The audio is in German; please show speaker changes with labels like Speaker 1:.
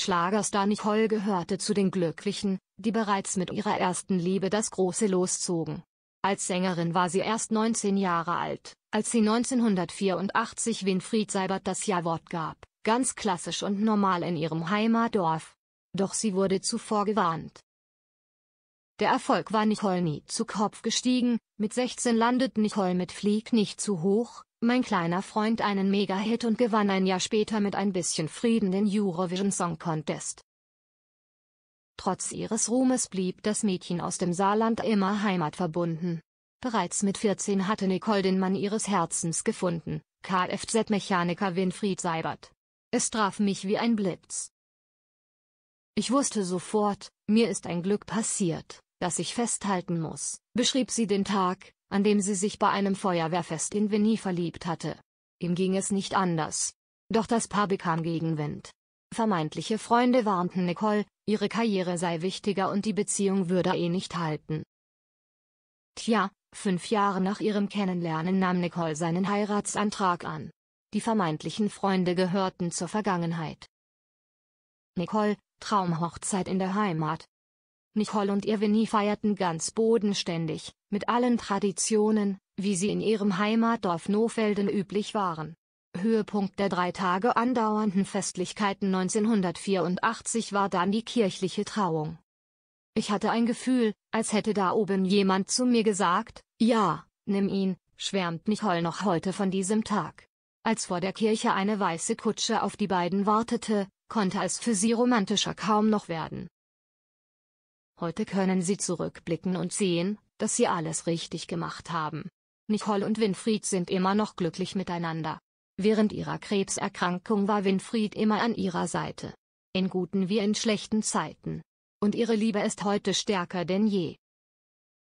Speaker 1: Schlagerstar Nicole gehörte zu den Glücklichen, die bereits mit ihrer ersten Liebe das große loszogen. Als Sängerin war sie erst 19 Jahre alt, als sie 1984 Winfried Seibert das Jawort gab, ganz klassisch und normal in ihrem Heimatdorf. Doch sie wurde zuvor gewarnt. Der Erfolg war Nicole nie zu Kopf gestiegen, mit 16 landet Nicole mit Flieg nicht zu hoch, mein kleiner Freund einen Mega-Hit und gewann ein Jahr später mit ein bisschen Frieden den Eurovision Song Contest. Trotz ihres Ruhmes blieb das Mädchen aus dem Saarland immer heimatverbunden. Bereits mit 14 hatte Nicole den Mann ihres Herzens gefunden, Kfz-Mechaniker Winfried Seibert. Es traf mich wie ein Blitz. Ich wusste sofort, mir ist ein Glück passiert, das ich festhalten muss, beschrieb sie den Tag, an dem sie sich bei einem Feuerwehrfest in Vinny verliebt hatte. Ihm ging es nicht anders. Doch das Paar bekam Gegenwind. Vermeintliche Freunde warnten Nicole, ihre Karriere sei wichtiger und die Beziehung würde eh nicht halten. Tja, fünf Jahre nach ihrem Kennenlernen nahm Nicole seinen Heiratsantrag an. Die vermeintlichen Freunde gehörten zur Vergangenheit. Nicole, Traumhochzeit in der Heimat, Nicole und Irvini feierten ganz bodenständig, mit allen Traditionen, wie sie in ihrem Heimatdorf Nofelden üblich waren. Höhepunkt der drei Tage andauernden Festlichkeiten 1984 war dann die kirchliche Trauung. Ich hatte ein Gefühl, als hätte da oben jemand zu mir gesagt, ja, nimm ihn, schwärmt Nicole noch heute von diesem Tag. Als vor der Kirche eine weiße Kutsche auf die beiden wartete, konnte es für sie romantischer kaum noch werden. Heute können sie zurückblicken und sehen, dass sie alles richtig gemacht haben. Nicole und Winfried sind immer noch glücklich miteinander. Während ihrer Krebserkrankung war Winfried immer an ihrer Seite. In guten wie in schlechten Zeiten. Und ihre Liebe ist heute stärker denn je.